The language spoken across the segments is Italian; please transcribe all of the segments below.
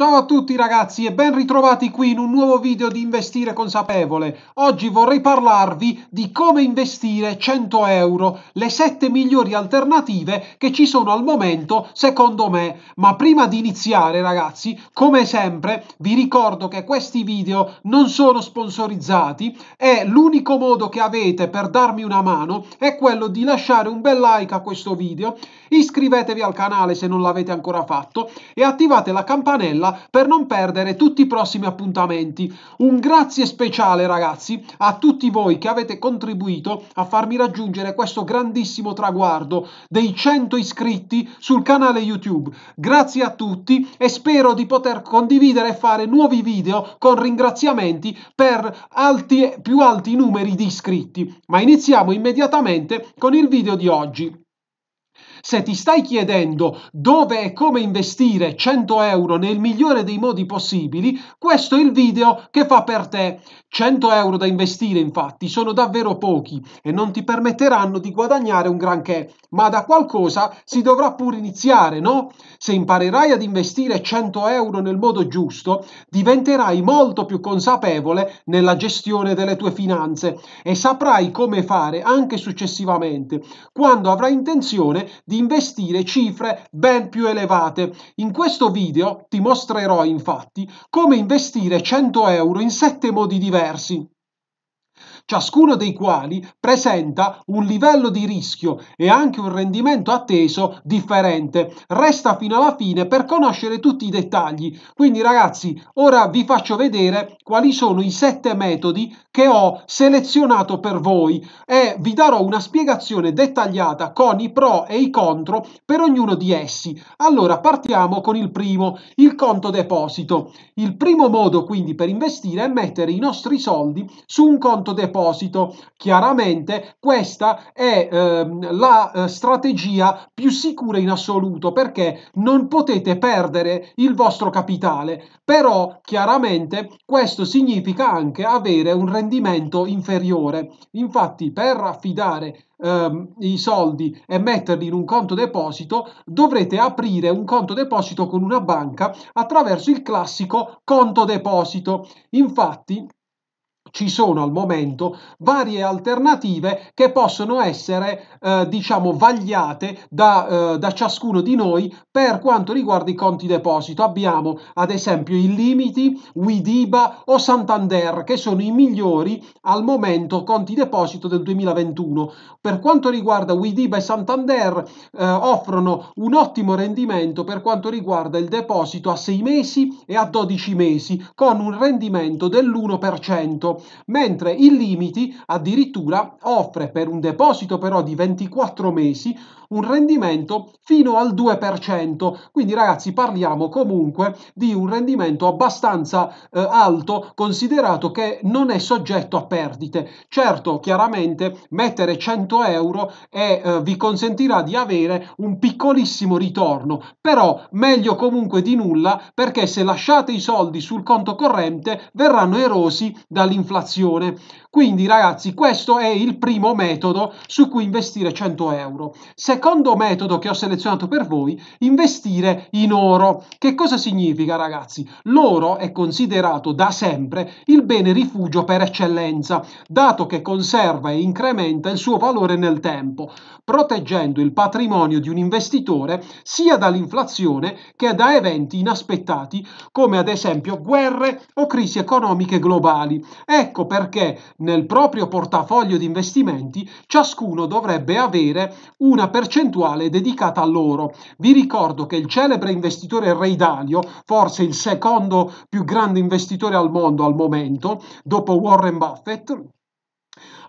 Ciao a tutti ragazzi e ben ritrovati qui in un nuovo video di Investire Consapevole. Oggi vorrei parlarvi di come investire 100 euro, le 7 migliori alternative che ci sono al momento secondo me. Ma prima di iniziare ragazzi, come sempre vi ricordo che questi video non sono sponsorizzati e l'unico modo che avete per darmi una mano è quello di lasciare un bel like a questo video, iscrivetevi al canale se non l'avete ancora fatto e attivate la campanella campanella per non perdere tutti i prossimi appuntamenti. Un grazie speciale ragazzi a tutti voi che avete contribuito a farmi raggiungere questo grandissimo traguardo dei 100 iscritti sul canale YouTube. Grazie a tutti e spero di poter condividere e fare nuovi video con ringraziamenti per alti, più alti numeri di iscritti. Ma iniziamo immediatamente con il video di oggi. Se ti stai chiedendo dove e come investire 100 euro nel migliore dei modi possibili, questo è il video che fa per te. 100 euro da investire infatti sono davvero pochi e non ti permetteranno di guadagnare un granché, ma da qualcosa si dovrà pure iniziare, no? Se imparerai ad investire 100 euro nel modo giusto, diventerai molto più consapevole nella gestione delle tue finanze e saprai come fare anche successivamente, quando avrai intenzione di investire cifre ben più elevate. In questo video ti mostrerò infatti come investire 100 euro in 7 modi diversi ciascuno dei quali presenta un livello di rischio e anche un rendimento atteso differente. Resta fino alla fine per conoscere tutti i dettagli. Quindi ragazzi, ora vi faccio vedere quali sono i sette metodi che ho selezionato per voi e vi darò una spiegazione dettagliata con i pro e i contro per ognuno di essi. Allora, partiamo con il primo, il conto deposito. Il primo modo quindi per investire è mettere i nostri soldi su un conto deposito proposito, chiaramente questa è ehm, la eh, strategia più sicura in assoluto perché non potete perdere il vostro capitale, però chiaramente questo significa anche avere un rendimento inferiore. Infatti per affidare ehm, i soldi e metterli in un conto deposito dovrete aprire un conto deposito con una banca attraverso il classico conto deposito. Infatti ci sono al momento varie alternative che possono essere eh, diciamo vagliate da, eh, da, ciascuno di noi per quanto riguarda i conti deposito abbiamo ad esempio i limiti Widiba o Santander che sono i migliori al momento conti deposito del 2021 per quanto riguarda Widiba e Santander eh, offrono un ottimo rendimento per quanto riguarda il deposito a 6 mesi e a 12 mesi con un rendimento dell'1% mentre il Limiti addirittura offre per un deposito però di 24 mesi un rendimento fino al 2%. Quindi ragazzi parliamo comunque di un rendimento abbastanza eh, alto considerato che non è soggetto a perdite. Certo, chiaramente mettere 100 euro e, eh, vi consentirà di avere un piccolissimo ritorno, però meglio comunque di nulla perché se lasciate i soldi sul conto corrente verranno erosi dall'inflazione. Quindi ragazzi questo è il primo metodo su cui investire 100 euro. Secondo secondo metodo che ho selezionato per voi, investire in oro. Che cosa significa ragazzi? L'oro è considerato da sempre il bene rifugio per eccellenza, dato che conserva e incrementa il suo valore nel tempo, proteggendo il patrimonio di un investitore sia dall'inflazione che da eventi inaspettati come ad esempio guerre o crisi economiche globali. Ecco perché nel proprio portafoglio di investimenti ciascuno dovrebbe avere una perspettiva percentuale dedicata a loro. Vi ricordo che il celebre investitore Ray Dalio, forse il secondo più grande investitore al mondo al momento, dopo Warren Buffett,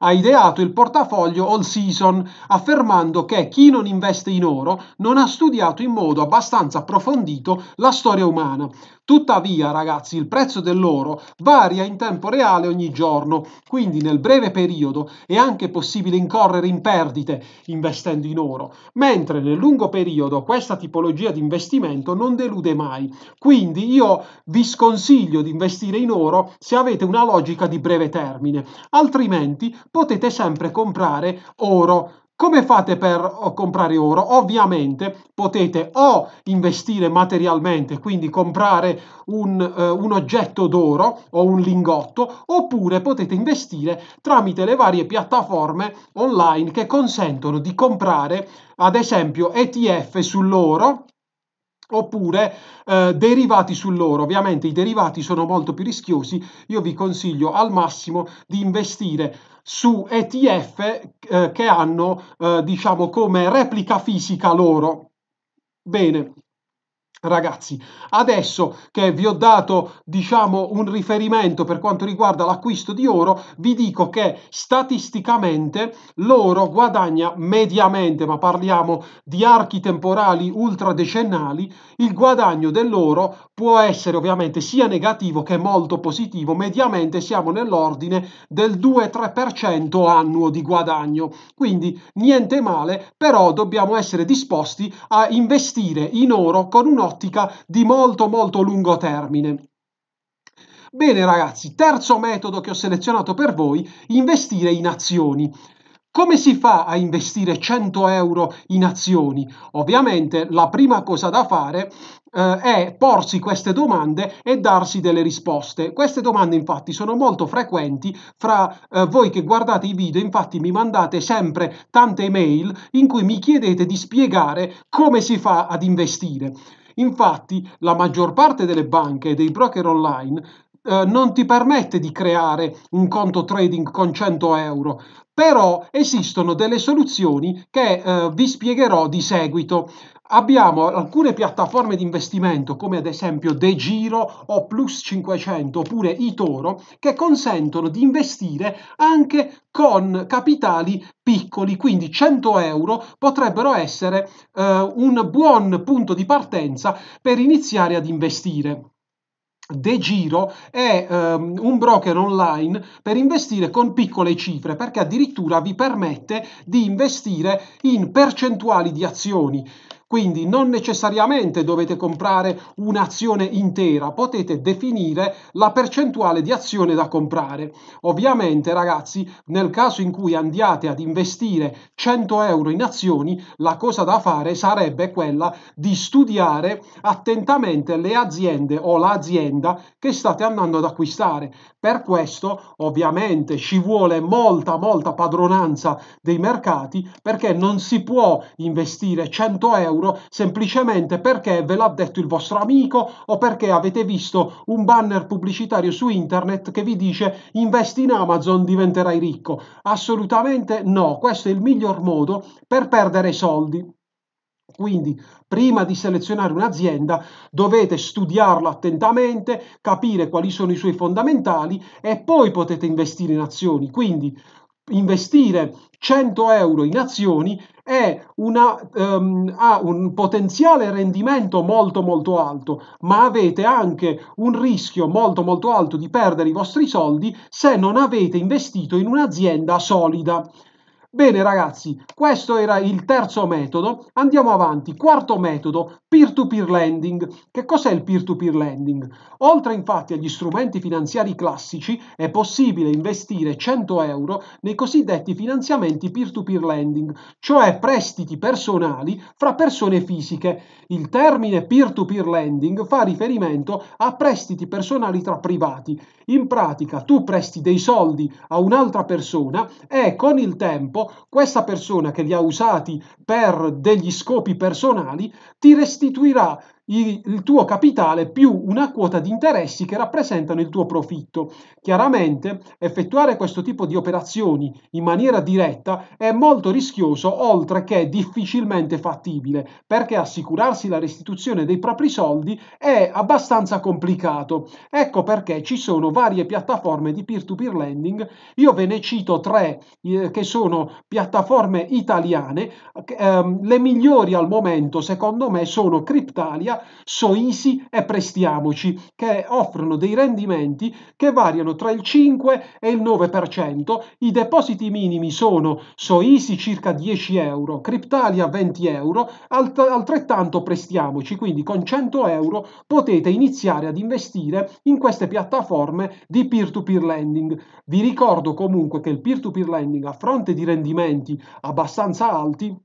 ha ideato il portafoglio All Season, affermando che chi non investe in oro non ha studiato in modo abbastanza approfondito la storia umana. Tuttavia, ragazzi, il prezzo dell'oro varia in tempo reale ogni giorno, quindi nel breve periodo è anche possibile incorrere in perdite investendo in oro, mentre nel lungo periodo questa tipologia di investimento non delude mai. Quindi io vi sconsiglio di investire in oro se avete una logica di breve termine, altrimenti potete sempre comprare oro come fate per oh, comprare oro? Ovviamente potete o oh, investire materialmente, quindi comprare un, eh, un oggetto d'oro o un lingotto, oppure potete investire tramite le varie piattaforme online che consentono di comprare ad esempio ETF sull'oro oppure eh, derivati sull'oro. Ovviamente i derivati sono molto più rischiosi, io vi consiglio al massimo di investire su ETF eh, che hanno, eh, diciamo, come replica fisica loro. Bene, Ragazzi, adesso che vi ho dato, diciamo, un riferimento per quanto riguarda l'acquisto di oro, vi dico che statisticamente l'oro guadagna mediamente, ma parliamo di archi temporali ultradecennali, il guadagno dell'oro può essere ovviamente sia negativo che molto positivo, mediamente siamo nell'ordine del 2-3% annuo di guadagno. Quindi niente male, però dobbiamo essere disposti a investire in oro con un ottica di molto molto lungo termine. Bene ragazzi, terzo metodo che ho selezionato per voi, investire in azioni. Come si fa a investire 100 euro in azioni? Ovviamente la prima cosa da fare eh, è porsi queste domande e darsi delle risposte. Queste domande infatti sono molto frequenti fra eh, voi che guardate i video, infatti mi mandate sempre tante mail in cui mi chiedete di spiegare come si fa ad investire. Infatti, la maggior parte delle banche e dei broker online eh, non ti permette di creare un conto trading con 100 euro, però esistono delle soluzioni che eh, vi spiegherò di seguito. Abbiamo alcune piattaforme di investimento come ad esempio De Giro o Plus 500 oppure Itoro che consentono di investire anche con capitali piccoli, quindi 100 euro potrebbero essere eh, un buon punto di partenza per iniziare ad investire. De Giro è um, un broker online per investire con piccole cifre perché addirittura vi permette di investire in percentuali di azioni quindi non necessariamente dovete comprare un'azione intera, potete definire la percentuale di azione da comprare. Ovviamente ragazzi, nel caso in cui andiate ad investire 100 euro in azioni, la cosa da fare sarebbe quella di studiare attentamente le aziende o l'azienda che state andando ad acquistare. Per questo ovviamente ci vuole molta molta padronanza dei mercati perché non si può investire 100 euro euro semplicemente perché ve l'ha detto il vostro amico o perché avete visto un banner pubblicitario su internet che vi dice investi in Amazon diventerai ricco. Assolutamente no, questo è il miglior modo per perdere soldi. Quindi, prima di selezionare un'azienda, dovete studiarla attentamente, capire quali sono i suoi fondamentali e poi potete investire in azioni. Quindi, investire 100 euro in azioni una, um, ha un potenziale rendimento molto molto alto, ma avete anche un rischio molto molto alto di perdere i vostri soldi se non avete investito in un'azienda solida. Bene ragazzi, questo era il terzo metodo, andiamo avanti. Quarto metodo, peer-to-peer lending. Che cos'è il peer-to-peer lending? Oltre infatti agli strumenti finanziari classici, è possibile investire 100 euro nei cosiddetti finanziamenti peer to -peer lending, cioè prestiti personali fra persone fisiche. Il termine peer-to-peer lending fa riferimento a prestiti personali tra privati in pratica tu presti dei soldi a un'altra persona e con il tempo questa persona che li ha usati per degli scopi personali ti restituirà il tuo capitale più una quota di interessi che rappresentano il tuo profitto. Chiaramente effettuare questo tipo di operazioni in maniera diretta è molto rischioso oltre che difficilmente fattibile perché assicurarsi la restituzione dei propri soldi è abbastanza complicato. Ecco perché ci sono varie piattaforme di peer-to-peer lending, io ve ne cito tre eh, che sono piattaforme italiane, eh, le migliori al momento secondo me sono Cryptalia, Soisi e Prestiamoci, che offrono dei rendimenti che variano tra il 5 e il 9%. I depositi minimi sono Soisi circa 10 euro, Cryptalia 20 euro, altrettanto Prestiamoci, quindi con 100 euro potete iniziare ad investire in queste piattaforme di peer-to-peer lending. Vi ricordo comunque che il peer-to-peer lending a fronte di rendimenti abbastanza alti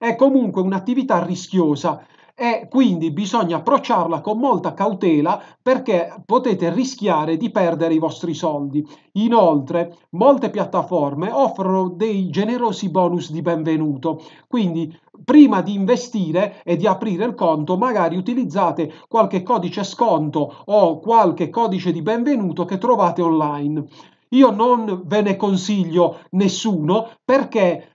è comunque un'attività rischiosa e quindi bisogna approcciarla con molta cautela perché potete rischiare di perdere i vostri soldi. Inoltre, molte piattaforme offrono dei generosi bonus di benvenuto, quindi prima di investire e di aprire il conto, magari utilizzate qualche codice sconto o qualche codice di benvenuto che trovate online. Io non ve ne consiglio nessuno perché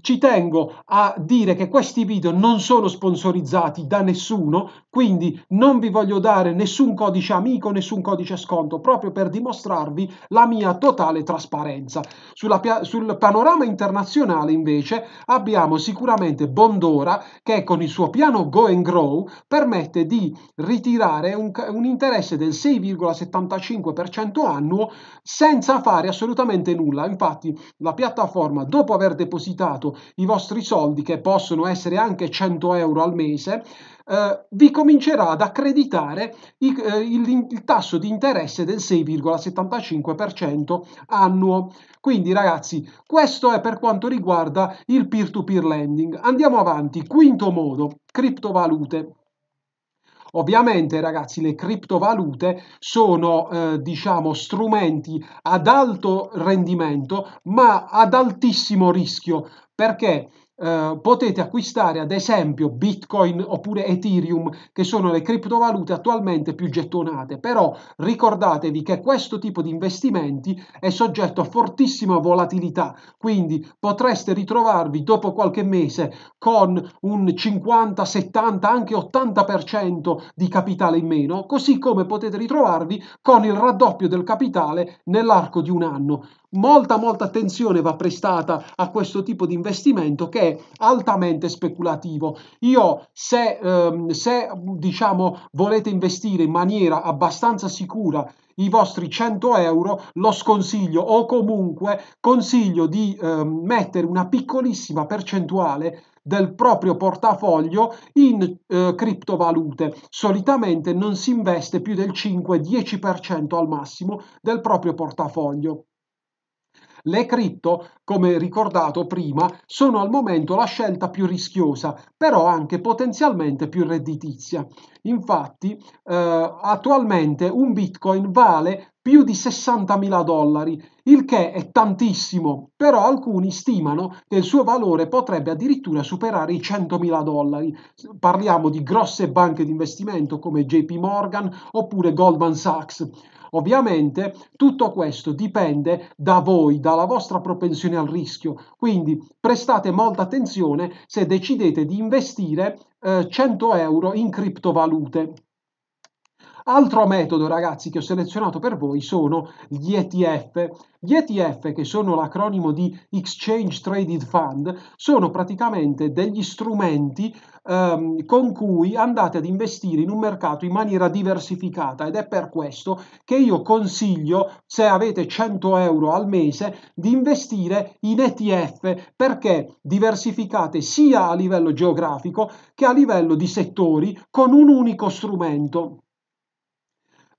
ci tengo a dire che questi video non sono sponsorizzati da nessuno, quindi non vi voglio dare nessun codice amico, nessun codice sconto, proprio per dimostrarvi la mia totale trasparenza. Sulla, sul panorama internazionale invece abbiamo sicuramente Bondora che con il suo piano Go and Grow permette di ritirare un, un interesse del 6,75% annuo senza fare assolutamente nulla. Infatti la piattaforma dopo aver depositato i vostri soldi che possono essere anche 100 euro al mese eh, vi comincerà ad accreditare i, eh, il, il tasso di interesse del 6,75% annuo. Quindi ragazzi, questo è per quanto riguarda il peer-to-peer lending. Andiamo avanti, quinto modo, criptovalute. Ovviamente, ragazzi, le criptovalute sono, eh, diciamo, strumenti ad alto rendimento, ma ad altissimo rischio, perché eh, potete acquistare ad esempio Bitcoin oppure Ethereum, che sono le criptovalute attualmente più gettonate. Però ricordatevi che questo tipo di investimenti è soggetto a fortissima volatilità, quindi potreste ritrovarvi dopo qualche mese con un 50, 70, anche 80% di capitale in meno, così come potete ritrovarvi con il raddoppio del capitale nell'arco di un anno. Molta, molta attenzione va prestata a questo tipo di investimento che è altamente speculativo. Io, se, ehm, se diciamo, volete investire in maniera abbastanza sicura i vostri 100 euro, lo sconsiglio o comunque consiglio di ehm, mettere una piccolissima percentuale del proprio portafoglio in eh, criptovalute. Solitamente non si investe più del 5-10% al massimo del proprio portafoglio. Le cripto, come ricordato prima, sono al momento la scelta più rischiosa, però anche potenzialmente più redditizia. Infatti, eh, attualmente un bitcoin vale più di 60.000 dollari, il che è tantissimo, però alcuni stimano che il suo valore potrebbe addirittura superare i 100.000 dollari. Parliamo di grosse banche di investimento come JP Morgan oppure Goldman Sachs. Ovviamente tutto questo dipende da voi, dalla vostra propensione al rischio, quindi prestate molta attenzione se decidete di investire eh, 100 euro in criptovalute. Altro metodo, ragazzi, che ho selezionato per voi sono gli ETF. Gli ETF, che sono l'acronimo di Exchange Traded Fund, sono praticamente degli strumenti ehm, con cui andate ad investire in un mercato in maniera diversificata ed è per questo che io consiglio, se avete 100 euro al mese, di investire in ETF perché diversificate sia a livello geografico che a livello di settori con un unico strumento.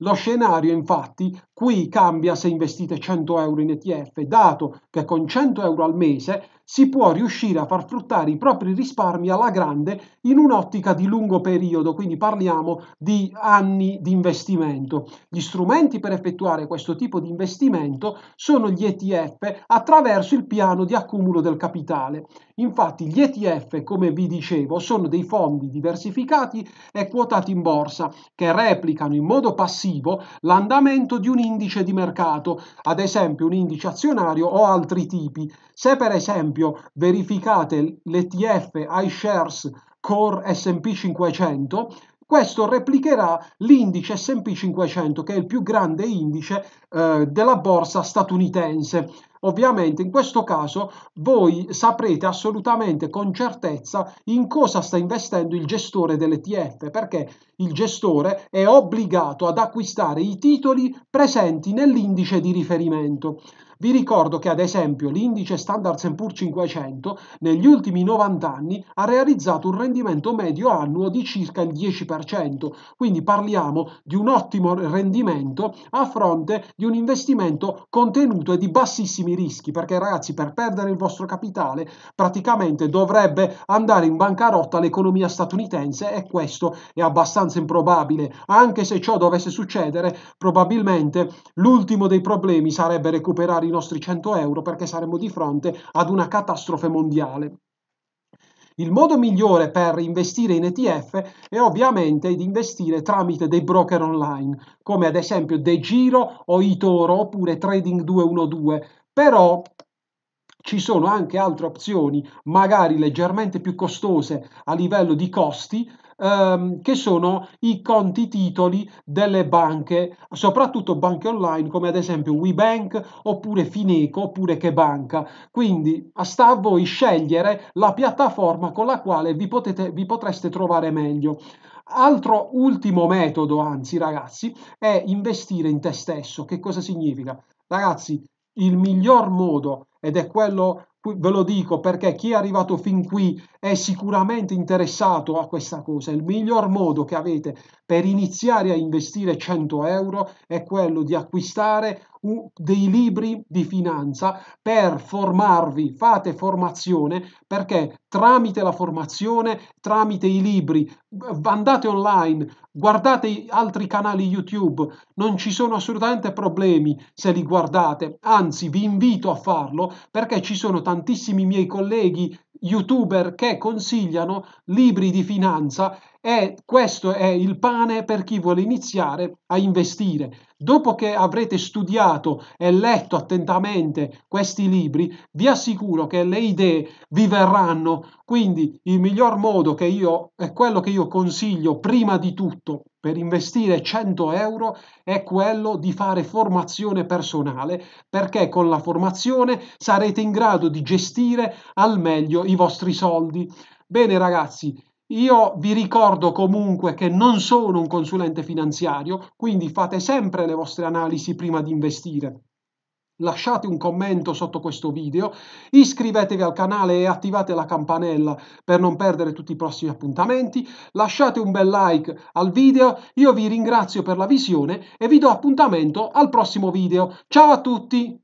Lo scenario, infatti, Qui cambia se investite 100 euro in ETF, dato che con 100 euro al mese si può riuscire a far fruttare i propri risparmi alla grande in un'ottica di lungo periodo, quindi parliamo di anni di investimento. Gli strumenti per effettuare questo tipo di investimento sono gli ETF attraverso il piano di accumulo del capitale. Infatti gli ETF, come vi dicevo, sono dei fondi diversificati e quotati in borsa che replicano in modo passivo l'andamento di un indice di mercato, ad esempio un indice azionario o altri tipi. Se per esempio verificate l'ETF iShares Core SP 500, questo replicherà l'indice SP 500, che è il più grande indice eh, della borsa statunitense. Ovviamente in questo caso voi saprete assolutamente con certezza in cosa sta investendo il gestore dell'ETF perché il gestore è obbligato ad acquistare i titoli presenti nell'indice di riferimento. Vi ricordo che ad esempio l'indice Standard Poor's 500 negli ultimi 90 anni ha realizzato un rendimento medio annuo di circa il 10%, quindi parliamo di un ottimo rendimento a fronte di un investimento contenuto e di bassissimi grandissimi rischi perché ragazzi per perdere il vostro capitale praticamente dovrebbe andare in bancarotta l'economia statunitense e questo è abbastanza improbabile. Anche se ciò dovesse succedere probabilmente l'ultimo dei problemi sarebbe recuperare i nostri 100 euro perché saremmo di fronte ad una catastrofe mondiale. Il modo migliore per investire in ETF è ovviamente di investire tramite dei broker online, come ad esempio De Giro o Itoro oppure Trading 212, però ci sono anche altre opzioni, magari leggermente più costose a livello di costi, ehm, che sono i conti titoli delle banche, soprattutto banche online come ad esempio WeBank oppure Fineco oppure Chebanca. Quindi sta a voi scegliere la piattaforma con la quale vi, potete, vi potreste trovare meglio. Altro ultimo metodo, anzi ragazzi, è investire in te stesso. Che cosa significa? Ragazzi, il miglior modo, ed è quello, ve lo dico perché chi è arrivato fin qui è sicuramente interessato a questa cosa, il miglior modo che avete per iniziare a investire 100 euro è quello di acquistare dei libri di finanza per formarvi, fate formazione perché tramite la formazione, tramite i libri, andate online, guardate altri canali YouTube, non ci sono assolutamente problemi se li guardate, anzi vi invito a farlo perché ci sono tantissimi miei colleghi youtuber che consigliano libri di finanza e questo è il pane per chi vuole iniziare a investire. Dopo che avrete studiato e letto attentamente questi libri, vi assicuro che le idee vi verranno. Quindi il miglior modo che io è quello che io consiglio prima di tutto per investire 100 euro è quello di fare formazione personale perché con la formazione sarete in grado di gestire al meglio i vostri soldi. Bene ragazzi, io vi ricordo comunque che non sono un consulente finanziario, quindi fate sempre le vostre analisi prima di investire lasciate un commento sotto questo video, iscrivetevi al canale e attivate la campanella per non perdere tutti i prossimi appuntamenti, lasciate un bel like al video, io vi ringrazio per la visione e vi do appuntamento al prossimo video. Ciao a tutti!